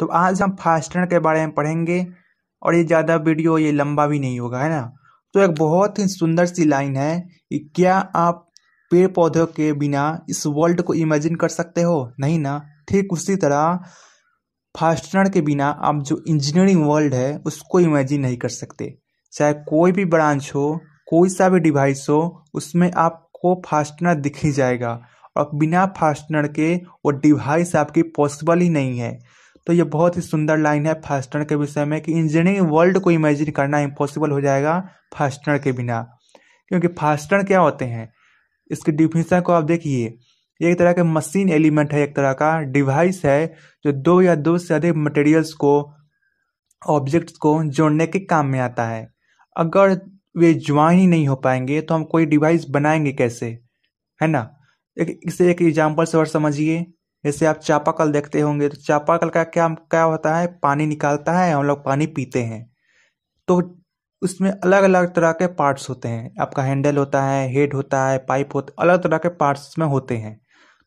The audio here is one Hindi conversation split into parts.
तो आज हम फास्टनर के बारे में पढ़ेंगे और ये ज़्यादा वीडियो ये लंबा भी नहीं होगा है ना तो एक बहुत ही सुंदर सी लाइन है कि क्या आप पेड़ पौधों के बिना इस वर्ल्ड को इमेजिन कर सकते हो नहीं ना ठीक उसी तरह फास्टनर के बिना आप जो इंजीनियरिंग वर्ल्ड है उसको इमेजिन नहीं कर सकते चाहे कोई भी ब्रांच हो कोई सा भी डिवाइस हो उसमें आपको फास्टनर दिख ही जाएगा और बिना फास्टनर के वो डिवाइस आपकी पॉसिबल ही नहीं है तो ये बहुत ही सुंदर लाइन है फास्टनर के विषय में कि इंजीनियरिंग वर्ल्ड को इमेजिन करना इम्पॉसिबल हो जाएगा फास्टनर के बिना क्योंकि फास्टनर क्या होते हैं इसके डिफिनेशन को आप देखिए एक तरह का मशीन एलिमेंट है एक तरह का डिवाइस है जो दो या दो से अधिक मटेरियल्स को ऑब्जेक्ट्स को जोड़ने के काम में आता है अगर वे ज्वाइन ही नहीं हो पाएंगे तो हम कोई डिवाइस बनाएंगे कैसे है ना एक, इसे एक एग्जाम्पल से और समझिए जैसे आप चापाकल देखते होंगे तो चापाकल का क्या क्या होता है पानी निकालता है हम लोग पानी पीते हैं तो उसमें अलग अलग तरह के पार्ट्स होते हैं आपका हैंडल होता है हेड होता है पाइप होता है अलग तरह के पार्ट्स में होते हैं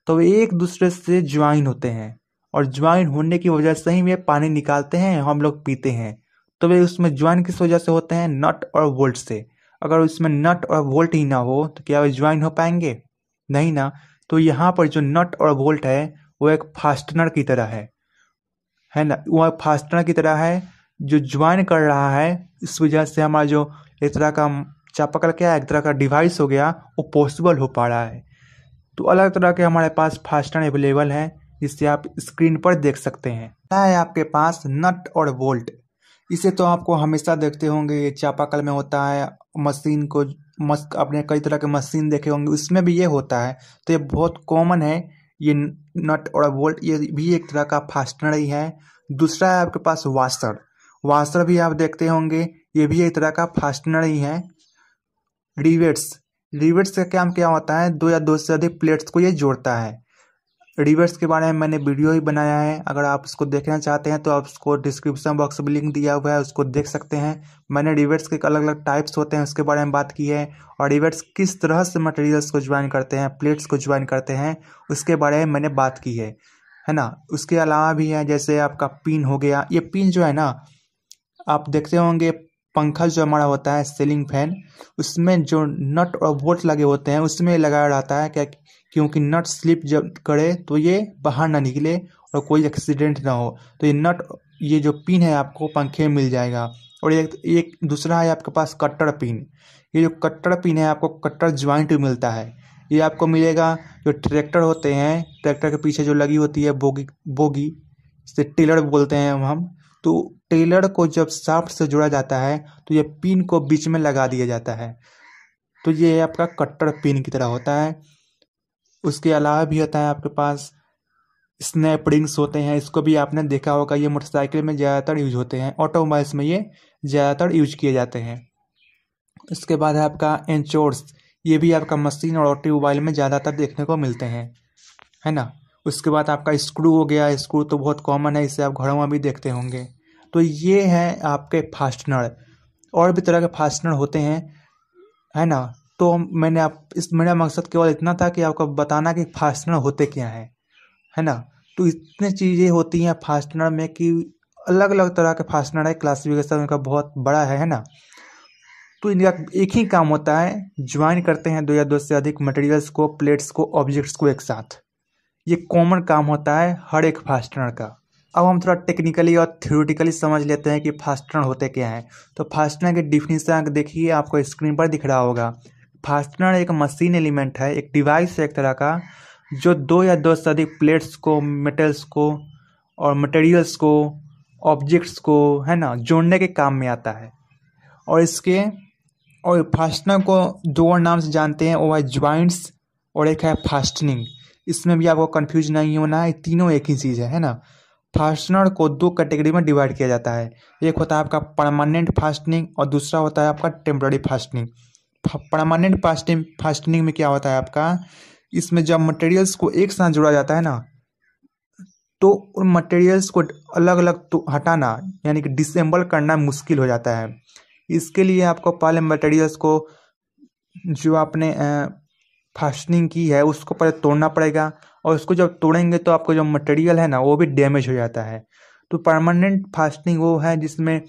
तो वे एक दूसरे से ज्वाइन होते हैं और ज्वाइन होने की वजह से ही वे पानी निकालते हैं हम लोग पीते हैं तो वे उसमें ज्वाइन किस वजह से होते हैं नट और वोल्ट से अगर उसमें नट और वोल्ट ही ना हो तो क्या वे ज्वाइन हो पाएंगे नहीं ना तो यहाँ पर जो नट और वोल्ट है वो एक फास्टनर की तरह है है ना एक फास्टनर की तरह है जो ज्वाइन कर रहा है इस वजह से हमारा जो एक तरह का चापाकल क्या एक तरह का डिवाइस हो गया वो पॉसिबल हो पा रहा है तो अलग तरह के हमारे पास फास्टनर अवेलेबल हैं जिसे आप स्क्रीन पर देख सकते हैं है आपके पास नट और बोल्ट इसे तो आपको हमेशा देखते होंगे ये चापाकल में होता है मशीन को मस्क अपने कई तरह के मशीन देखे होंगे उसमें भी ये होता है तो ये बहुत कॉमन है ये नट और बोल्ट ये भी एक तरह का फास्टनर ही है दूसरा है आपके पास वाशर वाशर भी आप देखते होंगे ये भी एक तरह का फास्टनर ही है रिवेट्स रिवेट्स का काम क्या होता है दो या दो से अधिक प्लेट्स को ये जोड़ता है रिवर्स के बारे में मैंने वीडियो ही बनाया है अगर आप उसको देखना चाहते हैं तो आप उसको डिस्क्रिप्शन बॉक्स में लिंक दिया हुआ है उसको देख सकते हैं मैंने रिवर्स के अलग अलग टाइप्स होते हैं उसके बारे में बात की है और रिवर्स किस तरह से मटेरियल्स को ज्वाइन करते हैं प्लेट्स को ज्वाइन करते हैं उसके बारे में मैंने बात की है है ना उसके अलावा भी है जैसे आपका पिन हो गया ये पिन जो है ना आप देखते होंगे पंखा जो हमारा होता है सीलिंग फैन उसमें जो नट और बोल्ट लगे होते हैं उसमें लगाया रहता है क्या क्योंकि नट स्लिप जब करे तो ये बाहर ना निकले और कोई एक्सीडेंट ना हो तो ये नट ये जो पिन है आपको पंखे में मिल जाएगा और एक एक दूसरा है आपके पास कट्टर पिन ये जो कट्टर पिन है आपको कट्टर ज्वाइंट मिलता है ये आपको मिलेगा जो ट्रैक्टर होते हैं ट्रैक्टर के पीछे जो लगी होती है बोगी बोगी जिसे टिलर बोलते हैं हम तो टेलर को जब शाफ्ट से जोड़ा जाता है तो ये पिन को बीच में लगा दिया जाता है तो ये आपका कट्टर पिन की तरह होता है उसके अलावा भी होता है आपके पास स्नैप रिंग्स होते हैं इसको भी आपने देखा होगा ये मोटरसाइकिल में ज़्यादातर यूज होते हैं ऑटोमोबाइल्स में ये ज़्यादातर यूज किए जाते हैं इसके बाद है आपका एंचोर्स ये भी आपका मशीन और ऑटोमोबाइल में ज़्यादातर देखने को मिलते हैं है ना उसके बाद आपका स्क्रू हो गया स्क्रू तो बहुत कॉमन है इसे आप घरों में भी देखते होंगे तो ये हैं आपके फास्टनर और भी तरह के फास्टनर होते हैं है ना तो मैंने आप इस मेरा मकसद केवल इतना था कि आपको बताना कि फास्टनर होते क्या हैं है ना तो इतने चीज़ें होती हैं फास्टनर में कि अलग अलग तरह के फास्टनर है क्लासिफिकेशन उनका बहुत बड़ा है है ना तो इनका एक ही काम होता है ज्वाइन करते हैं दो या दो से अधिक मटेरियल्स को प्लेट्स को ऑब्जेक्ट्स को एक साथ ये कॉमन काम होता है हर एक फास्टनर का अब हम थोड़ा टेक्निकली और थ्योरेटिकली समझ लेते हैं कि फास्टनर होते क्या हैं तो फास्टनर के डिफिनीसन देखिए आपको स्क्रीन पर दिख रहा होगा फास्टनर एक मशीन एलिमेंट है एक डिवाइस है एक तरह का जो दो या दो से अधिक प्लेट्स को मेटल्स को और मटेरियल्स को ऑब्जेक्ट्स को है ना जोड़ने के काम में आता है और इसके और फास्टनर को दो और नाम से जानते हैं वो है ज्वाइंट्स और एक है फास्टनिंग इसमें भी आपको कन्फ्यूज नहीं होना है तीनों एक ही चीज़ है है ना फास्टनर को दो कैटेगरी में डिवाइड किया जाता है एक होता है आपका परमानेंट फास्टनिंग और दूसरा होता है आपका temporary fastening permanent fasting fastening में क्या होता है आपका इसमें जब मटेरियल्स को एक साथ जोड़ा जाता है ना तो उन मटेरियल्स को अलग अलग तो हटाना यानी कि डिसेंबल करना मुश्किल हो जाता है इसके लिए आपको पहले मटेरियल्स को जो आपने फास्टनिंग की है उसको पहले तोड़ना पड़ेगा और उसको जब तोड़ेंगे तो आपका जो मटेरियल है ना वो भी डैमेज हो जाता है तो परमानेंट फास्टिंग वो है जिसमें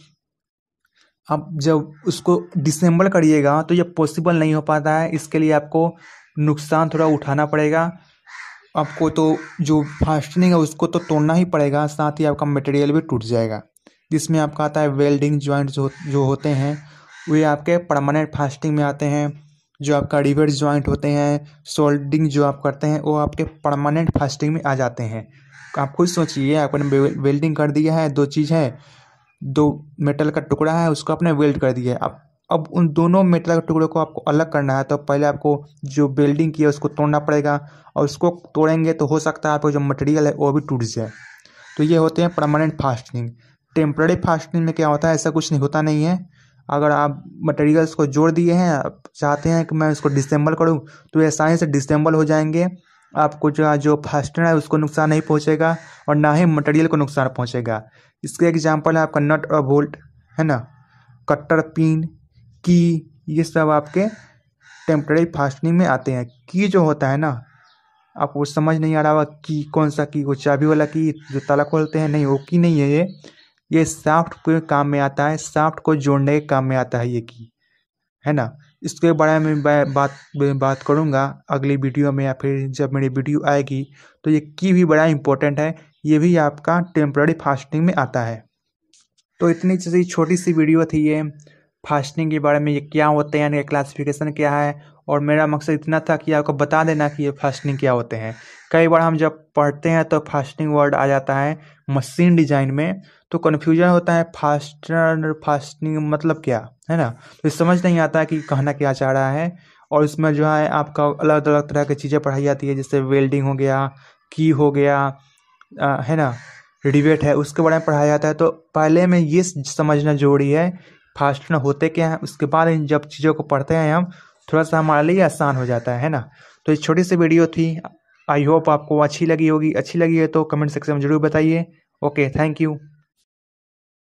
आप जब उसको डिसेंबल करिएगा तो ये पॉसिबल नहीं हो पाता है इसके लिए आपको नुकसान थोड़ा उठाना पड़ेगा आपको तो जो फास्टनिंग है उसको तो तोड़ना ही पड़ेगा साथ ही आपका मटेरियल भी टूट जाएगा जिसमें आपका आता है वेल्डिंग ज्वाइंट जो जो होते हैं वे आपके परमानेंट फास्टिंग में आते हैं जो आपका रिवर्स ज्वाइंट होते हैं सोल्डिंग जो आप करते हैं वो आपके परमानेंट फास्टिंग में आ जाते हैं आप खुद सोचिए आपने वेल्डिंग कर दिया है दो चीज़ है दो मेटल का टुकड़ा है उसको आपने वेल्ड कर दिया है आप अब उन दोनों मेटल के टुकड़ों को आपको अलग करना है तो पहले आपको जो वेल्डिंग की है उसको तोड़ना पड़ेगा और उसको तोड़ेंगे तो हो सकता है आपका जो मटेरियल है वो भी टूट जाए तो ये होते हैं परमानेंट फास्टिंग टेम्प्रेरी फास्टिंग में क्या होता है ऐसा कुछ नहीं होता नहीं है अगर आप मटेरियल्स को जोड़ दिए हैं आप चाहते हैं कि मैं उसको डिसेंबल करूँ तो ये आसानी से डिसेंबल हो जाएंगे आपको जो जो फास्टनर है उसको नुकसान नहीं पहुँचेगा और ना ही मटेरियल को नुकसान पहुँचेगा इसके एग्जाम्पल है आपका नट और बोल्ट है ना कट्टर पिन की ये सब आपके टेम्प्रेरी फास्टनिंग में आते हैं की जो होता है ना आपको समझ नहीं आ रहा होगा की कौन सा की वो चाबी वाला की जो ताला खोलते हैं नहीं वो की नहीं है ये ये साफ्ट के काम में आता है साफ्ट को जोड़ने के काम में आता है ये की है ना इसके बारे में बात बात करूँगा अगली वीडियो में या फिर जब मेरी वीडियो आएगी तो ये की भी बड़ा इंपॉर्टेंट है ये भी आपका टेम्प्ररी फास्टिंग में आता है तो इतनी छोटी सी वीडियो थी ये फास्टिंग के बारे में ये क्या होते हैं यानी क्लासिफिकेशन क्या है और मेरा मकसद इतना था कि आपको बता देना कि ये फास्टिंग क्या होते हैं कई बार हम जब पढ़ते हैं तो फास्टिंग वर्ड आ जाता है मशीन डिजाइन में तो कन्फ्यूजन होता है फास्टर फास्टिंग मतलब क्या है ना तो समझ नहीं आता है कि कहना क्या चाह रहा है और इसमें जो है आपका अलग अलग तरह की चीज़ें पढ़ाई जाती है जैसे वेल्डिंग हो गया की हो गया आ, है ना डिबेट है उसके बारे में पढ़ाया जाता है तो पहले में ये समझना जरूरी है फास्ट ना होते क्या हैं उसके बाद इन जब चीज़ों को पढ़ते हैं हम थोड़ा सा हमारे लिए आसान हो जाता है ना तो ये छोटी सी वीडियो थी आई होप आपको अच्छी लगी होगी अच्छी लगी है तो कमेंट सेक्शन में ज़रूर बताइए ओके थैंक यू